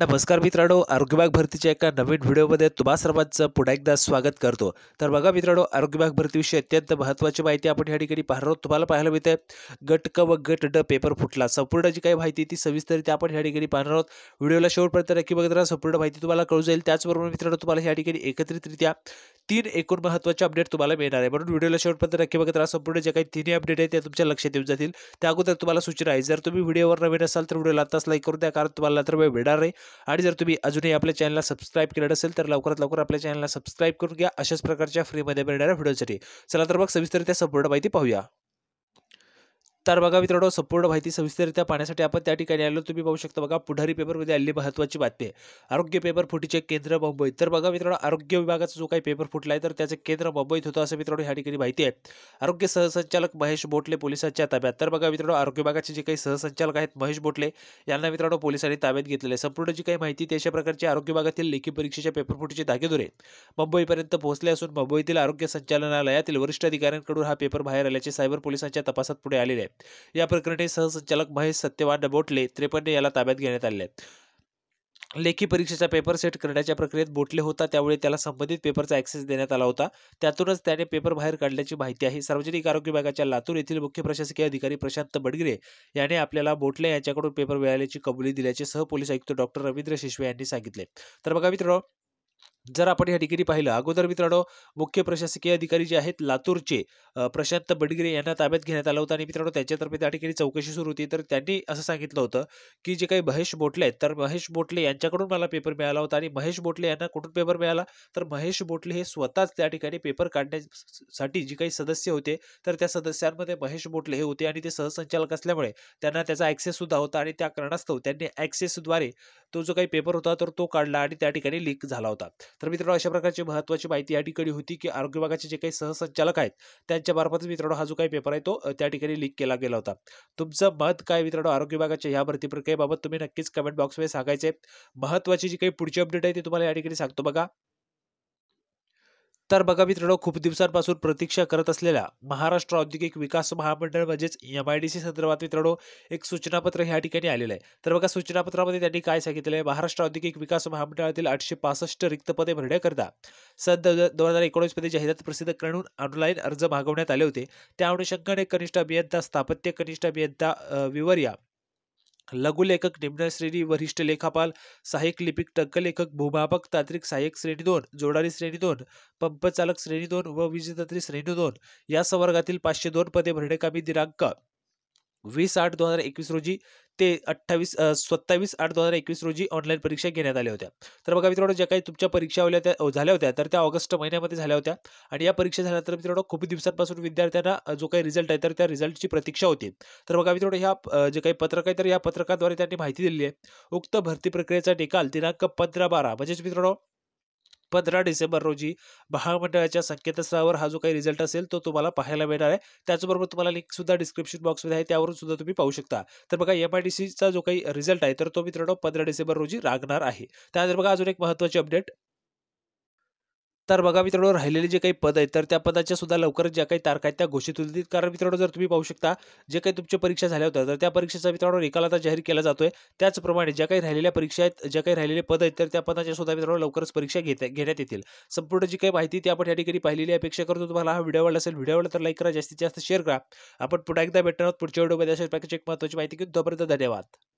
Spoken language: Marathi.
नमस्कार मित्रांनो आरोग्यबाग भरतीच्या एका नवीन व्हिडिओमध्ये तुम्हा सर्वांचं पुन्हा एकदा स्वागत करतो तर बघा मित्रांनो आरोग्यभाग भरतीविषयी अत्यंत महत्त्वाची माहिती आपण या ठिकाणी पाहणार आहोत तुम्हाला पाहायला मिळते गट क व गट ड पेपर फुटला संपूर्ण जी काही माहिती ती सविस्तरित्या आपण या ठिकाणी पाहणार आहोत व्हिडिओला शेवटपर्यंत नक्की बघत संपूर्ण माहिती तुम्हाला कळू जाईल त्याचबरोबर मित्रांनो तुम्हाला या ठिकाणी एकत्रितरित्या तीन एकूण महत्त्वाचे अपडेट तुम्हाला मिळणार आहे म्हणून व्हिडिओला शेवटपर्यंत नक्की बघत राहा संपूर्ण जे काही तिन्ही अपडेट आहे ते तुमच्या लक्षात येऊन जातील त्या अगोदर तुम्हाला सूचना आहे जर तुम्ही व्हिडिओवर नवीन असाल तर व्हिडिओला आताच लाईक करून द्या कारण तुम्हाला तर वेळ मिळणार नाही आणि जर तुम्ही अजूनही आपल्या चॅनलला सबस्क्राईब केलं असेल तर लवकरात लवकर आपल्या चॅनलला सबस्क्राईब करून घ्या अशाच प्रकारच्या फ्रीमध्ये मिळणाऱ्या व्हिडिओसाठी चला तर मग सविस्तर त्या संपूर्ण माहिती पाहूया तर बघा मित्रांनो संपूर्ण माहिती सविस्तरित्या पाहण्यासाठी आपण त्या ठिकाणी आलो तुम्ही पाहू शकता बघा पुढारी पेपरमध्ये आलेली महत्त्वाची बातमी आहे आरोग्य पेपर फुटीचे केंद्र मुंबई तर बघा मित्रांनो आरोग्य विभागाचा जो काही पेपर फुटला आहे तर त्याचं केंद्र मुंबईत होतं असं मित्रांनो ह्या ठिकाणी माहिती आहे आरोग्य सहसंचालक महेश बोटले पोलिसांच्या ताब्यात तर बघा मित्रांनो आरोग्य विभागाचे जे काही सहसंचालक आहेत महेश बोटले यांना मित्रांनो पोलिसांनी ताब्यात घेतलेले संपूर्ण जी काही माहिती अशा प्रकारची आरोग्य विभागातील लेखी परीक्षेच्या पेपर फुटीचे धागेदोरे मुंबईपर्यंत पोहोचले असून मुंबईतील आरोग्य संचालनालयातील वरिष्ठ अधिकाऱ्यांकडून हा पेपर बाहेर आल्याचे सायबर पोलिसांच्या तपासात पुढे आलेले आहे या प्रकरणी सहसंचालक महेश सत्यवान बोटले त्रेपन्न याला ताब्यात घेण्यात आले लेखी परीक्षेचा पेपर सेट करण्याच्या प्रक्रियेत बोटले होता त्यावेळी त्याला संबंधित पेपरचा ऍक्सेस देण्यात आला होता त्यातूनच त्याने पेपर बाहेर काढल्याची माहिती आहे सार्वजनिक आरोग्य विभागाच्या लातूर येथील मुख्य प्रशासकीय अधिकारी प्रशांत बडगिरे याने आपल्याला बोटले यांच्याकडून पेपर मिळाल्याची कबुली दिल्याचे सहपोलीस आयुक्त डॉक्टर रवींद्र शिशवे यांनी सांगितले तर बघा मित्रांनो जर आपण या ठिकाणी पाहिलं अगोदर मित्रांनो मुख्य प्रशासकीय अधिकारी जे आहेत लातूरचे प्रशांत बडगिरे यांना ताब्यात घेण्यात आलं होतं आणि मित्रांनो त्यांच्यातर्फे त्या ठिकाणी चौकशी सुरू होती तर त्यांनी असं सांगितलं होतं की जे काही महेश बोटले आहेत तर महेश बोटले यांच्याकडून मला पेपर मिळाला होता आणि महेश बोटले यांना कुठून पेपर मिळाला तर महेश बोटले हे स्वतःच त्या ठिकाणी पेपर काढण्यासाठी जे काही सदस्य होते तर त्या सदस्यांमध्ये महेश बोटले हे होते आणि ते सहसंचालक असल्यामुळे त्यांना त्याचा ॲक्सेससुद्धा होता आणि त्या कारणास्तव त्यांनी ॲक्सेसद्वारे तो जो काही पेपर होता तर तो काढला आणि त्या ठिकाणी लीक झाला होता तर मित्रांनो अशा प्रकारची महत्वाची माहिती या ठिकाणी होती की आरोग्य विभागाचे जे काही सहसंचालक आहेत त्यांच्या मार्फतच मित्रांनो हा जो काही पेपर आहे तो त्या ठिकाणी लीक केला गेला होता तुमचं मत काय मित्रांनो आरोग्य विभागाच्या या भरती प्रक्रियेबाबत तुम्ही नक्कीच कमेंट बॉक्समध्ये सांगायचे महत्वाची जी काही पुढची अपडेट आहे ती तुम्हाला या ठिकाणी सांगतो बघा तर बघा मित्रांनो खूप दिवसांपासून प्रतीक्षा करत असलेल्या महाराष्ट्र औद्योगिक विकास महामंडळ म्हणजेच एम आय डी सी संदर्भात मित्रांनो एक सूचनापत्र ह्या ठिकाणी आलेलं आहे तर बघा सूचनापत्रामध्ये त्यांनी काय सांगितलं आहे महाराष्ट्र औद्योगिक विकास महामंडळातील आठशे पासष्ट रिक्त पदे भरण्याकरता सन दोन हजार एकोणीसमध्ये जाहिरात प्रसिद्ध करून ऑनलाईन अर्ज मागवण्यात आले होते त्या अनुषंगाने कनिष्ठ अभियंता स्थापत्य कनिष्ठ अभियंता विवर्या लघुलेखक निम्न श्रेणी वरिष्ठ लेखापाल सहाय्यक लिपिक लेखक भूमापक तांत्रिक सहाय्यक श्रेणी दोन जोडारी श्रेणी दोन पंपचालक श्रेणी दोन व विजयतंत्री श्रेणी दोन या संवर्गातील पाचशे दोन पदे भरणे कामी दिनांक वीस आठ दोन हजार एकवीस रोजी ते अठ्ठावीस सत्तावीस आठ दोन हजार एकवीस रोजी ऑनलाईन परीक्षा घेण्यात आल्या होत्या तर बघा मित्रांनो ज्या काही तुमच्या परीक्षा होल्या त्या झाल्या होत्या तर त्या ऑगस्ट महिन्यामध्ये झाल्या होत्या आणि या परीक्षा झाल्यानंतर मित्रांनो खूप दिवसांपासून विद्यार्थ्यांना जो काही रिझल्ट आहे तर त्या रिझल्टची प्रतीक्षा होती तर बघा मित्रांनो ह्या जे काही पत्रक आहे तर या पत्रकाद्वारे त्यांनी माहिती दिली आहे उक्त भरती प्रक्रियेचा निकाल दिनांक पंधरा बारा म्हणजेच मित्रांनो पंधरा डिसेंबर रोजी महामंडळाच्या संकेतस्थळावर हा जो काही रिझल्ट असेल तो तुम्हाला पाहायला मिळणार आहे त्याचबरोबर तुम्हाला लिंक सुद्धा डिस्क्रिप्शन बॉक्समध्ये आहे त्यावरून सुद्धा तुम्ही पाहू शकता तर बघा एम आय जो काही रिझल्ट आहे तर तो मित्रांनो पंधरा डिसेंबर रोजी लागणार आहे त्यानंतर बघा अजून एक महत्त्वाची अपडेट तर बघा मित्रांनो राहिलेले जे काही पद आहेत तर त्या पदाच्या सुद्धा लवकरच ज्या काही तारखा आहेत त्या घोषित होतील कारण मित्रांनो जर तुम्ही पाहू शकता जे काही तुमच्या परीक्षा झाल्या होत्या तर त्या परीक्षेचा मित्रांनो निकाल आता जाहीर केला जातोय त्याचप्रमाणे ज्या काही राहिलेल्या परीक्षा आहेत ज्या काही राहिलेले पद आहेत तर त्या पदाच्या सुद्धा मित्रांनो लवकरच परीक्षा घेत घेण्यात येतील संपूर्ण जी काही माहिती ती आपण या ठिकाणी पाहिलेली अपेक्षा करतो तुम्हाला हा व्हिडिओ आवडला असेल व्हिडिओ आवडला तर लाईक करा जास्तीत जास्त शेअर करा आपण पुन्हा एकदा भेटणार आहोत पुढच्या व्हिडिओमध्ये अशा प्रकारची एक महत्त्वाची माहिती घेऊन तोपर्यंत धन्यवाद